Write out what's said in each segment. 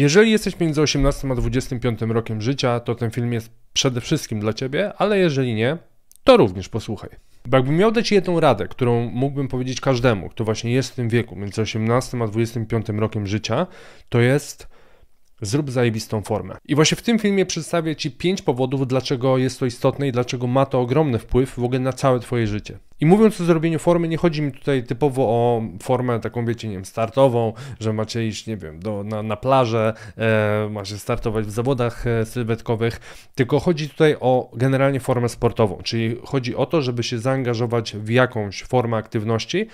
Jeżeli jesteś między 18 a 25 rokiem życia, to ten film jest przede wszystkim dla Ciebie, ale jeżeli nie, to również posłuchaj. Bo jakbym miał dać jedną radę, którą mógłbym powiedzieć każdemu, kto właśnie jest w tym wieku, między 18 a 25 rokiem życia, to jest zrób zajebistą formę. I właśnie w tym filmie przedstawię Ci 5 powodów, dlaczego jest to istotne i dlaczego ma to ogromny wpływ w ogóle na całe Twoje życie. I mówiąc o zrobieniu formy, nie chodzi mi tutaj typowo o formę taką, wiecie, nie wiem, startową, że macie iść, nie wiem, do, na, na plażę, e, macie startować w zawodach e, sylwetkowych, tylko chodzi tutaj o generalnie formę sportową, czyli chodzi o to, żeby się zaangażować w jakąś formę aktywności,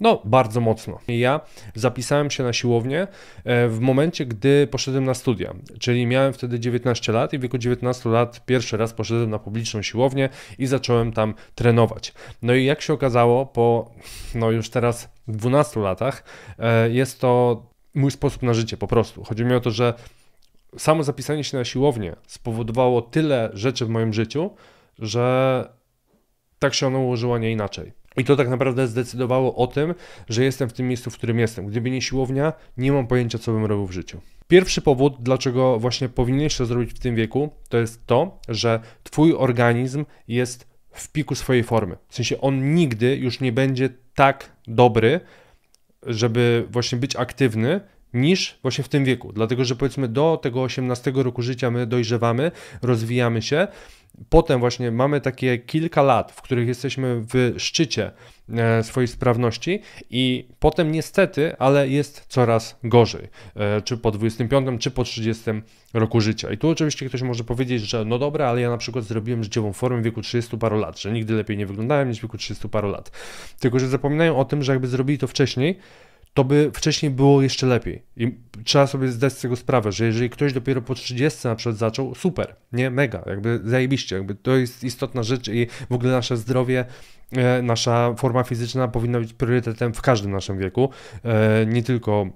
no, bardzo mocno. Ja zapisałem się na siłownię e, w momencie, gdy poszedłem na studia, czyli miałem wtedy 19 lat i w wieku 19 lat pierwszy raz poszedłem na publiczną siłownię i zacząłem tam trenować. No i jak się okazało, po no już teraz 12 latach, e, jest to mój sposób na życie po prostu. Chodzi mi o to, że samo zapisanie się na siłownię spowodowało tyle rzeczy w moim życiu, że tak się ono ułożyło, nie inaczej. I to tak naprawdę zdecydowało o tym, że jestem w tym miejscu, w którym jestem. Gdyby nie siłownia, nie mam pojęcia, co bym robił w życiu. Pierwszy powód, dlaczego właśnie powinieneś to zrobić w tym wieku, to jest to, że twój organizm jest w piku swojej formy. W sensie on nigdy już nie będzie tak dobry, żeby właśnie być aktywny, niż właśnie w tym wieku. Dlatego, że powiedzmy do tego 18 roku życia my dojrzewamy, rozwijamy się. Potem właśnie mamy takie kilka lat, w których jesteśmy w szczycie e, swojej sprawności i potem niestety, ale jest coraz gorzej, e, czy po 25, czy po 30 roku życia. I tu oczywiście ktoś może powiedzieć, że no dobra, ale ja na przykład zrobiłem życiową formę w wieku 30 paru lat, że nigdy lepiej nie wyglądałem niż w wieku 30 paru lat. Tylko, że zapominają o tym, że jakby zrobili to wcześniej, to by wcześniej było jeszcze lepiej. I trzeba sobie zdać z tego sprawę, że jeżeli ktoś dopiero po 30 na przykład zaczął, super, nie, mega, jakby zajebiście, jakby to jest istotna rzecz i w ogóle nasze zdrowie, e, nasza forma fizyczna powinna być priorytetem w każdym naszym wieku, e, nie tylko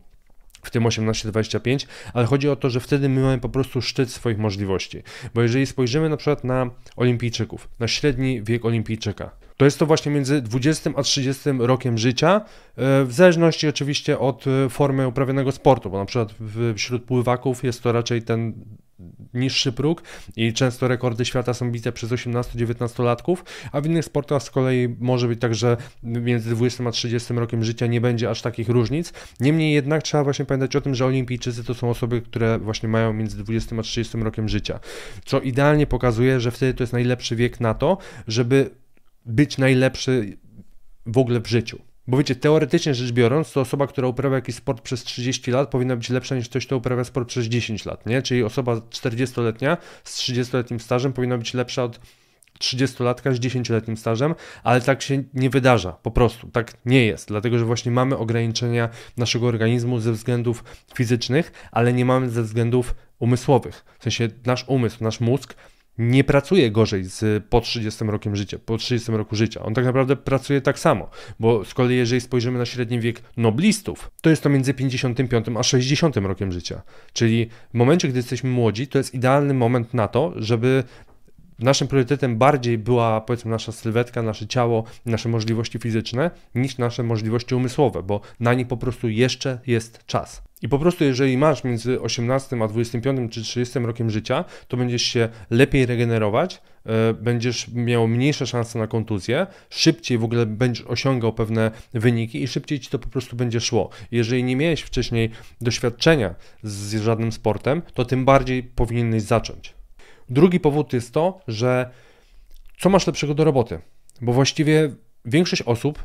w tym 18-25, ale chodzi o to, że wtedy my mamy po prostu szczyt swoich możliwości. Bo jeżeli spojrzymy na przykład na olimpijczyków, na średni wiek olimpijczyka, to jest to właśnie między 20 a 30 rokiem życia, e, w zależności oczywiście od e, formy uprawianego sportu, bo na przykład wśród pływaków jest to raczej ten niższy próg i często rekordy świata są bite przez 18-19-latków, a w innych sportach z kolei może być tak, że między 20 a 30 rokiem życia nie będzie aż takich różnic. Niemniej jednak trzeba właśnie pamiętać o tym, że olimpijczycy to są osoby, które właśnie mają między 20 a 30 rokiem życia, co idealnie pokazuje, że wtedy to jest najlepszy wiek na to, żeby być najlepszy w ogóle w życiu. Bo wiecie, teoretycznie rzecz biorąc, to osoba, która uprawia jakiś sport przez 30 lat, powinna być lepsza niż ktoś, kto uprawia sport przez 10 lat, nie? Czyli osoba 40-letnia z 30-letnim stażem powinna być lepsza od 30-latka z 10-letnim stażem, ale tak się nie wydarza, po prostu tak nie jest, dlatego że właśnie mamy ograniczenia naszego organizmu ze względów fizycznych, ale nie mamy ze względów umysłowych. W sensie nasz umysł, nasz mózg nie pracuje gorzej z, po 30 rokiem życia, po 30 roku życia. On tak naprawdę pracuje tak samo, bo z kolei jeżeli spojrzymy na średni wiek noblistów, to jest to między 55 a 60 rokiem życia. Czyli w momencie, gdy jesteśmy młodzi, to jest idealny moment na to, żeby naszym priorytetem bardziej była powiedzmy nasza sylwetka, nasze ciało, nasze możliwości fizyczne niż nasze możliwości umysłowe, bo na nich po prostu jeszcze jest czas. I po prostu, jeżeli masz między 18 a 25 czy 30 rokiem życia, to będziesz się lepiej regenerować, e, będziesz miał mniejsze szanse na kontuzję, szybciej w ogóle będziesz osiągał pewne wyniki i szybciej ci to po prostu będzie szło. Jeżeli nie miałeś wcześniej doświadczenia z żadnym sportem, to tym bardziej powinieneś zacząć. Drugi powód jest to, że co masz lepszego do roboty? Bo właściwie większość osób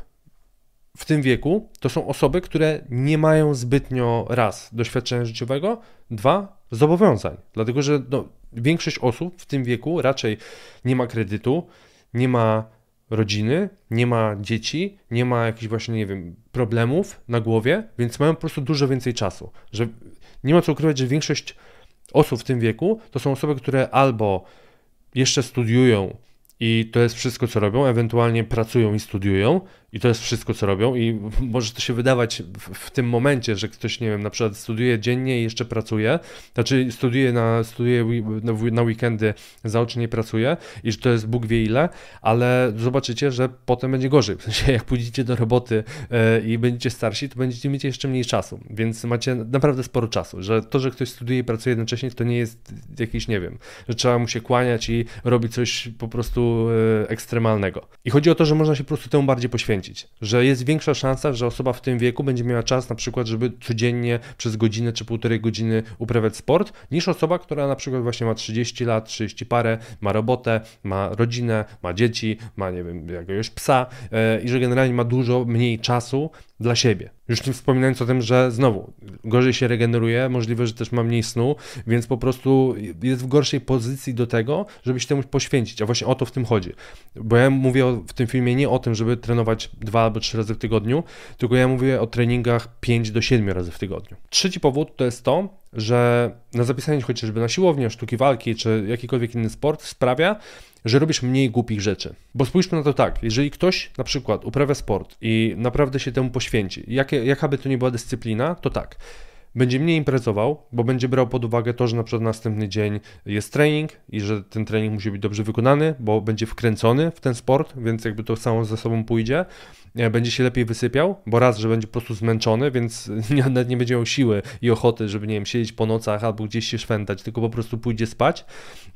w tym wieku to są osoby, które nie mają zbytnio raz doświadczenia życiowego, dwa zobowiązań, dlatego że no, większość osób w tym wieku raczej nie ma kredytu, nie ma rodziny, nie ma dzieci, nie ma jakichś właśnie, nie wiem, problemów na głowie, więc mają po prostu dużo więcej czasu, że nie ma co ukrywać, że większość osób w tym wieku to są osoby, które albo jeszcze studiują i to jest wszystko, co robią, ewentualnie pracują i studiują i to jest wszystko, co robią, i może to się wydawać w, w, tym momencie, że ktoś, nie wiem, na przykład studiuje dziennie i jeszcze pracuje, znaczy studiuje na, studiuje na weekendy zaocznie pracuje, i że to jest Bóg wie ile, ale zobaczycie, że potem będzie gorzej. W sensie, jak pójdziecie do roboty e, i będziecie starsi, to będziecie mieć jeszcze mniej czasu, więc macie naprawdę sporo czasu. Że to, że ktoś studiuje i pracuje jednocześnie, to nie jest jakiś, nie wiem, że trzeba mu się kłaniać i robić coś po prostu e, ekstremalnego. I chodzi o to, że można się po prostu temu bardziej poświęcić że jest większa szansa, że osoba w tym wieku będzie miała czas na przykład, żeby codziennie przez godzinę czy półtorej godziny uprawiać sport, niż osoba, która na przykład właśnie ma 30 lat, 30 parę, ma robotę, ma rodzinę, ma dzieci, ma nie wiem, jakiegoś psa e, i że generalnie ma dużo mniej czasu dla siebie. Już nie wspominając o tym, że znowu gorzej się regeneruje, możliwe, że też ma mniej snu, więc po prostu jest w gorszej pozycji do tego, żeby się temu poświęcić. A właśnie o to w tym chodzi. Bo ja mówię w tym filmie nie o tym, żeby trenować dwa albo trzy razy w tygodniu, tylko ja mówię o treningach 5 do 7 razy w tygodniu. Trzeci powód to jest to, że na zapisanie chociażby na siłownię, sztuki walki czy jakikolwiek inny sport sprawia, że robisz mniej głupich rzeczy. Bo spójrzmy na to tak, jeżeli ktoś na przykład uprawia sport i naprawdę się temu poświęci, jak, jaka by to nie była dyscyplina, to tak będzie mniej imprezował, bo będzie brał pod uwagę to, że na przykład następny dzień jest trening i że ten trening musi być dobrze wykonany, bo będzie wkręcony w ten sport, więc jakby to samo ze sobą pójdzie. E, będzie się lepiej wysypiał, bo raz, że będzie po prostu zmęczony, więc nie, nawet nie będzie miał siły i ochoty, żeby, nie wiem, siedzieć po nocach albo gdzieś się szwendać, tylko po prostu pójdzie spać.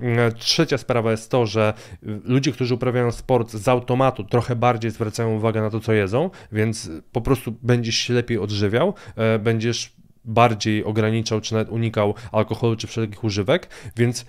E, trzecia sprawa jest to, że e, ludzie, którzy uprawiają sport z automatu, trochę bardziej zwracają uwagę na to, co jedzą, więc po prostu będziesz się lepiej odżywiał, będziesz bardziej ograniczał, czy nawet unikał alkoholu, czy wszelkich używek, więc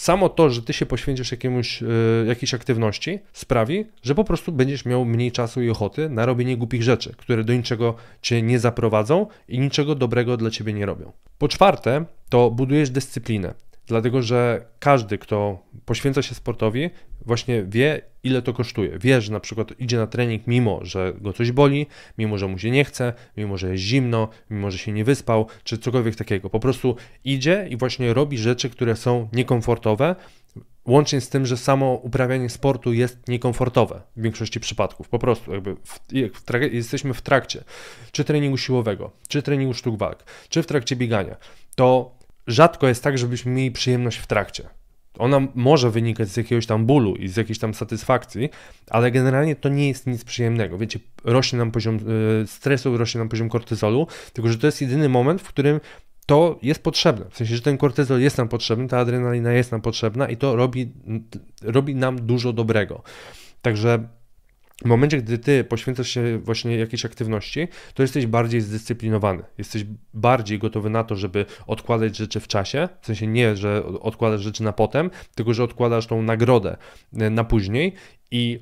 samo to, że ty się poświęcisz jakiemuś, yy, jakiejś aktywności, sprawi, że po prostu będziesz miał mniej czasu i ochoty na robienie głupich rzeczy, które do niczego cię nie zaprowadzą i niczego dobrego dla ciebie nie robią. Po czwarte, to budujesz dyscyplinę dlatego że każdy, kto poświęca się sportowi, właśnie wie, ile to kosztuje. Wie, że na przykład idzie na trening, mimo że go coś boli, mimo że mu się nie chce, mimo że jest zimno, mimo że się nie wyspał, czy cokolwiek takiego. Po prostu idzie i właśnie robi rzeczy, które są niekomfortowe. Łącznie z tym, że samo uprawianie sportu jest niekomfortowe w większości przypadków, po prostu jakby w, jak w jesteśmy w trakcie czy treningu siłowego, czy treningu sztuk walk, czy w trakcie biegania, to rzadko jest tak, żebyśmy mieli przyjemność w trakcie. Ona może wynikać z jakiegoś tam bólu i z jakiejś tam satysfakcji, ale generalnie to nie jest nic przyjemnego. Wiecie, rośnie nam poziom e, stresu, rośnie nam poziom kortyzolu, tylko że to jest jedyny moment, w którym to jest potrzebne. W sensie, że ten kortyzol jest nam potrzebny, ta adrenalina jest nam potrzebna i to robi, robi nam dużo dobrego. Także w momencie, gdy ty poświęcasz się właśnie jakiejś aktywności, to jesteś bardziej zdyscyplinowany. Jesteś bardziej gotowy na to, żeby odkładać rzeczy w czasie. W sensie nie, że odkładasz rzeczy na potem, tylko że odkładasz tą nagrodę e, na później i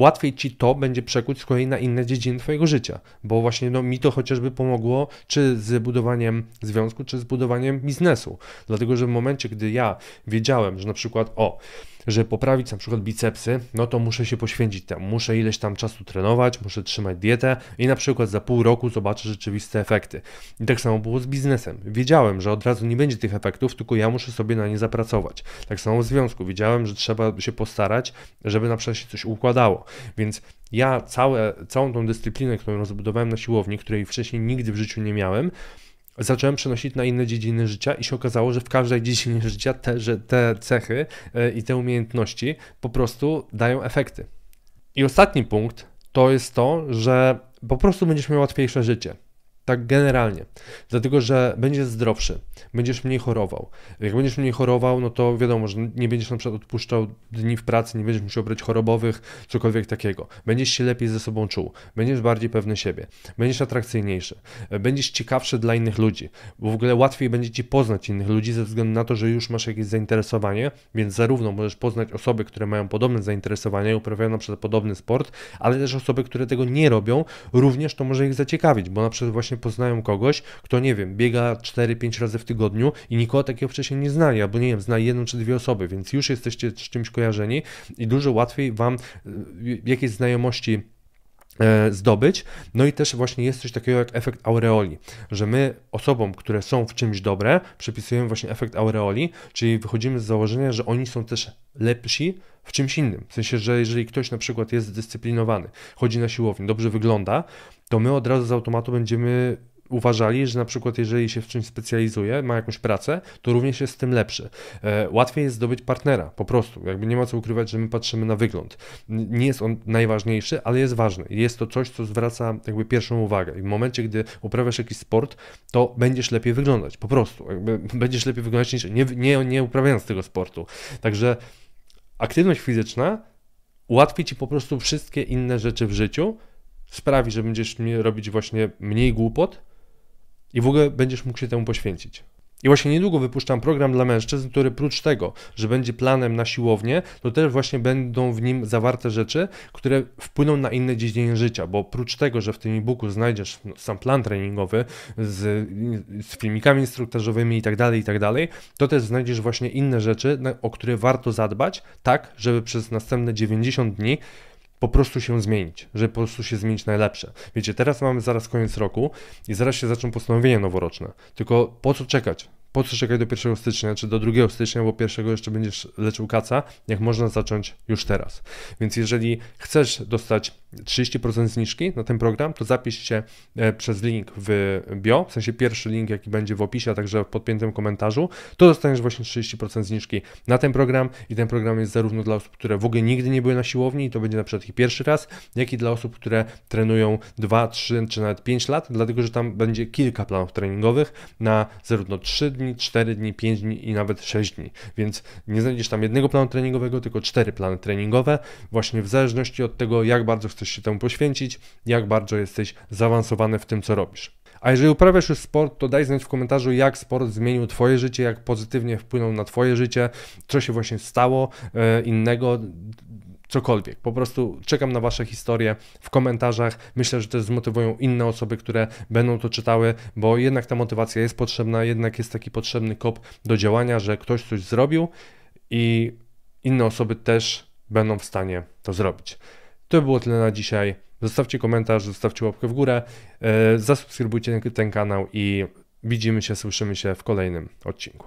łatwiej ci to będzie przekuć z kolei na inne dziedziny twojego życia, bo właśnie no, mi to chociażby pomogło czy z budowaniem związku, czy z budowaniem biznesu. Dlatego, że w momencie, gdy ja wiedziałem, że na przykład o, żeby poprawić na przykład bicepsy, no to muszę się poświęcić temu, muszę ileś tam czasu trenować, muszę trzymać dietę i na przykład za pół roku zobaczę rzeczywiste efekty. I tak samo było z biznesem. Wiedziałem, że od razu nie będzie tych efektów, tylko ja muszę sobie na nie zapracować. Tak samo w związku. Wiedziałem, że trzeba się postarać, żeby na przykład się coś układało. Więc ja całe, całą tą dyscyplinę, którą rozbudowałem na siłowni, której wcześniej nigdy w życiu nie miałem, zacząłem przenosić na inne dziedziny życia i się okazało, że w każdej dziedzinie życia te, że te cechy e, i te umiejętności po prostu dają efekty. I ostatni punkt to jest to, że po prostu będziesz miał łatwiejsze życie. Tak generalnie, dlatego że będziesz zdrowszy, będziesz mniej chorował. Jak będziesz mniej chorował, no to wiadomo, że nie będziesz na przykład odpuszczał dni w pracy, nie będziesz musiał brać chorobowych, cokolwiek takiego. Będziesz się lepiej ze sobą czuł, będziesz bardziej pewny siebie, będziesz atrakcyjniejszy, będziesz ciekawszy dla innych ludzi, bo w ogóle łatwiej będzie ci poznać innych ludzi ze względu na to, że już masz jakieś zainteresowanie, więc zarówno możesz poznać osoby, które mają podobne zainteresowania i uprawiają na przykład podobny sport, ale też osoby, które tego nie robią, również to może ich zaciekawić, bo na przykład właśnie poznają kogoś, kto nie wiem, biega 4-5 razy w tygodniu i nikogo takiego wcześniej nie znali, albo nie wiem, zna jedną czy dwie osoby, więc już jesteście z czymś kojarzeni i dużo łatwiej wam y, jakieś znajomości E, zdobyć. No i też właśnie jest coś takiego jak efekt aureoli, że my osobom, które są w czymś dobre, przypisujemy właśnie efekt aureoli, czyli wychodzimy z założenia, że oni są też lepsi w czymś innym. W sensie, że jeżeli ktoś na przykład jest zdyscyplinowany, chodzi na siłownię, dobrze wygląda, to my od razu z automatu będziemy uważali, że na przykład jeżeli się w czymś specjalizuje, ma jakąś pracę, to również jest z tym lepszy. E, łatwiej jest zdobyć partnera, po prostu. Jakby nie ma co ukrywać, że my patrzymy na wygląd. Nie jest on najważniejszy, ale jest ważny. Jest to coś, co zwraca jakby pierwszą uwagę. I w momencie, gdy uprawiasz jakiś sport, to będziesz lepiej wyglądać, po prostu. Jakby będziesz lepiej wyglądać niż nie, nie, nie uprawiając tego sportu. Także aktywność fizyczna ułatwi ci po prostu wszystkie inne rzeczy w życiu, sprawi, że będziesz robić właśnie mniej głupot, i w ogóle będziesz mógł się temu poświęcić. I właśnie niedługo wypuszczam program dla mężczyzn, który prócz tego, że będzie planem na siłownię, to też właśnie będą w nim zawarte rzeczy, które wpłyną na inne dziedziny życia, bo prócz tego, że w tym e-booku znajdziesz no, sam plan treningowy z, z filmikami instruktażowymi itd., tak itd., tak to też znajdziesz właśnie inne rzeczy, o które warto zadbać, tak, żeby przez następne 90 dni po prostu się zmienić, żeby po prostu się zmienić na lepsze. Wiecie, teraz mamy zaraz koniec roku i zaraz się zaczną postanowienia noworoczne. Tylko po co czekać? po co czekać do 1 stycznia, czy do 2 stycznia, bo 1 jeszcze będziesz leczył kaca, jak można zacząć już teraz. Więc jeżeli chcesz dostać 30% zniżki na ten program, to zapisz się e, przez link w bio, w sensie pierwszy link, jaki będzie w opisie, a także w podpiętym komentarzu, to dostaniesz właśnie 30% zniżki na ten program i ten program jest zarówno dla osób, które w ogóle nigdy nie były na siłowni i to będzie na przykład ich pierwszy raz, jak i dla osób, które trenują 2, 3 czy nawet 5 lat, dlatego że tam będzie kilka planów treningowych na zarówno 3 dni, 4 dni, 5 dni i nawet 6 dni. Więc nie znajdziesz tam jednego planu treningowego, tylko 4 plany treningowe, właśnie w zależności od tego, jak bardzo chcesz się temu poświęcić, jak bardzo jesteś zaawansowany w tym, co robisz. A jeżeli uprawiasz już sport, to daj znać w komentarzu, jak sport zmienił Twoje życie, jak pozytywnie wpłynął na Twoje życie, co się właśnie stało e, innego, cokolwiek. Po prostu czekam na Wasze historie w komentarzach. Myślę, że też zmotywują inne osoby, które będą to czytały, bo jednak ta motywacja jest potrzebna, jednak jest taki potrzebny kop do działania, że ktoś coś zrobił i inne osoby też będą w stanie to zrobić. To było tyle na dzisiaj. Zostawcie komentarz, zostawcie łapkę w górę, e, zasubskrybujcie ten kanał i widzimy się, słyszymy się w kolejnym odcinku.